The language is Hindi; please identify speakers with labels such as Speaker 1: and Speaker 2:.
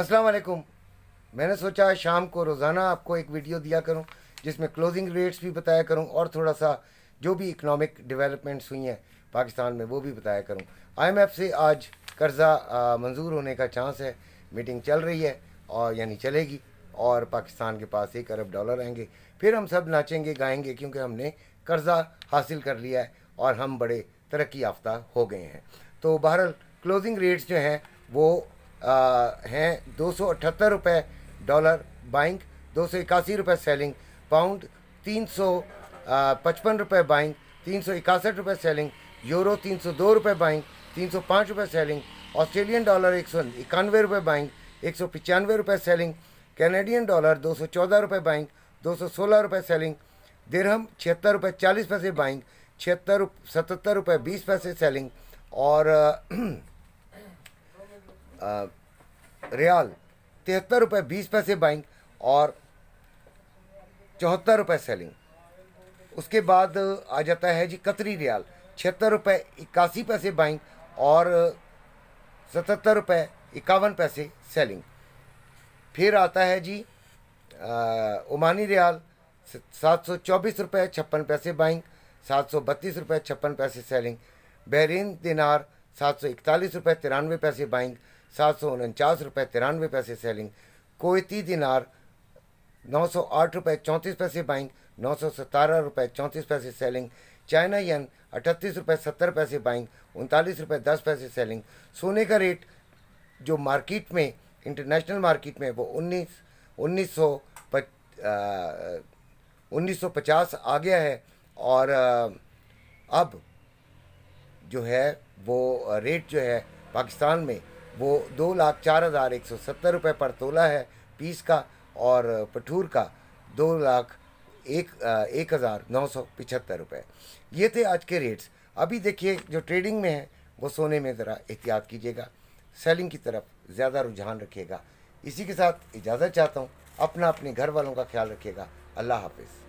Speaker 1: अस्सलाम वालेकुम मैंने सोचा शाम को रोज़ाना आपको एक वीडियो दिया करूं जिसमें क्लोजिंग रेट्स भी बताया करूं और थोड़ा सा जो भी इकनॉमिक डेवलपमेंट्स हुई हैं पाकिस्तान में वो भी बताया करूं आईएमएफ से आज कर्ज़ा मंजूर होने का चांस है मीटिंग चल रही है और यानी चलेगी और पाकिस्तान के पास एक अरब डॉलर आएंगे फिर हम सब नाचेंगे गाएंगे क्योंकि हमने कर्ज़ा हासिल कर लिया है और हम बड़े तरक्की याफ्ता हो गए हैं तो बहरहाल क्लोजिंग रेट्स जो हैं वो हैं दो सौ अठहत्तर रुपये डॉलर बाइंग दो सौ इक्यासी रुपये सेलिंग पाउंड तीन सौ पचपन रुपये बाइंग तीन सौ इकसठ रुपये सेलिंग यूरो तीन सौ दो रुपये बाइंग तीन सौ पाँच रुपये सेलिंग ऑस्ट्रेलियन डॉलर एक सौ इक्यानवे रुपये बाइंग एक सौ पचानवे रुपये सेलिंग कैनेडियन डॉलर दो सौ चौदह रुपये बाइंग दो सौ सोलह रुपये सेलिंग दिरहम छिहत्तर रुपये चालीस पैसे बाइंग छिहत्तर सतहत्तर रुपये बीस पैसे सेलिंग और रियाल तिहत्तर रुपये बीस पैसे बाइंग और चौहत्तर रुपये सेलिंग उसके बाद आ जाता है जी कतरी रियाल छिहत्तर रुपये इक्यासी पैसे बाइंग और सतहत्तर रुपये इक्यावन पैसे सेलिंग फिर आता है जी ओमानी रियाल सात सौ चौबीस रुपये छप्पन पैसे बाइंग सात सौ बत्तीस रुपये छप्पन पैसे सेलिंग बहरीन दिनार सात सौ इकतालीस रुपये तिरानवे पैसे बाइंग सात सौ उनचास रुपये तिरानवे पैसे सेलिंग कोयती दिनार नौ सौ आठ रुपये चौंतीस पैसे बाइंग नौ सौ सतारह रुपये चौंतीस पैसे सेलिंग चाइना यन अठतीस रुपये सत्तर पैसे बाइंग उनतालीस रुपये दस पैसे सेलिंग सोने का रेट जो मार्केट में इंटरनेशनल मार्केट में वो उन्नीस उन्नीस सौ उन्नीस सौ पचास आ गया है और अब जो है वो रेट जो है पाकिस्तान में वो दो लाख चार हज़ार एक सौ सत्तर रुपये पर तोला है पीस का और पठूर का दो लाख एक एक हज़ार नौ सौ पिछहत्तर रुपये ये थे आज के रेट्स अभी देखिए जो ट्रेडिंग में है वो सोने में ज़रा एहतियात कीजिएगा सेलिंग की तरफ ज़्यादा रुझान रखिएगा इसी के साथ इजाज़त चाहता हूँ अपना अपने घर वालों का ख्याल रखिएगा अल्लाह हाफिज़